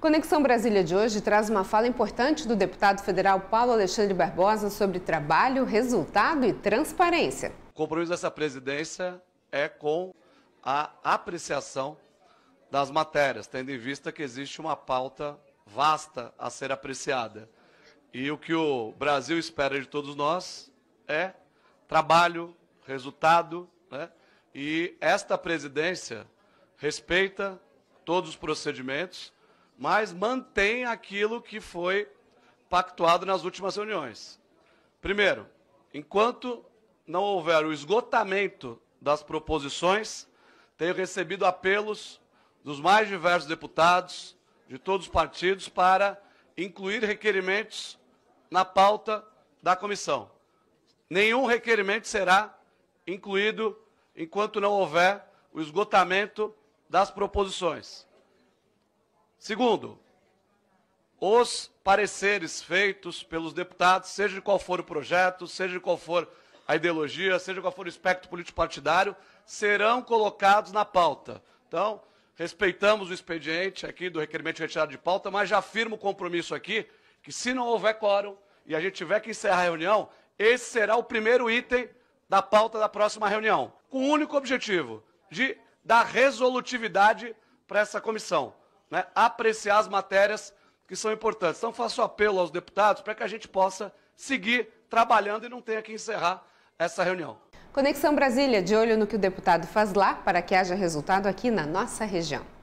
Conexão Brasília de hoje traz uma fala importante do deputado federal Paulo Alexandre Barbosa sobre trabalho, resultado e transparência. O compromisso dessa presidência é com a apreciação das matérias, tendo em vista que existe uma pauta vasta a ser apreciada. E o que o Brasil espera de todos nós é trabalho, resultado, né? e esta presidência respeita todos os procedimentos mas mantém aquilo que foi pactuado nas últimas reuniões. Primeiro, enquanto não houver o esgotamento das proposições, tenho recebido apelos dos mais diversos deputados de todos os partidos para incluir requerimentos na pauta da comissão. Nenhum requerimento será incluído enquanto não houver o esgotamento das proposições. Segundo, os pareceres feitos pelos deputados, seja de qual for o projeto, seja de qual for a ideologia, seja qual for o espectro político partidário, serão colocados na pauta. Então, respeitamos o expediente aqui do requerimento de retirada de pauta, mas já afirmo o compromisso aqui que se não houver quórum e a gente tiver que encerrar a reunião, esse será o primeiro item da pauta da próxima reunião, com o único objetivo de dar resolutividade para essa comissão né, apreciar as matérias que são importantes. Então, faço apelo aos deputados para que a gente possa seguir trabalhando e não tenha que encerrar essa reunião. Conexão Brasília, de olho no que o deputado faz lá para que haja resultado aqui na nossa região.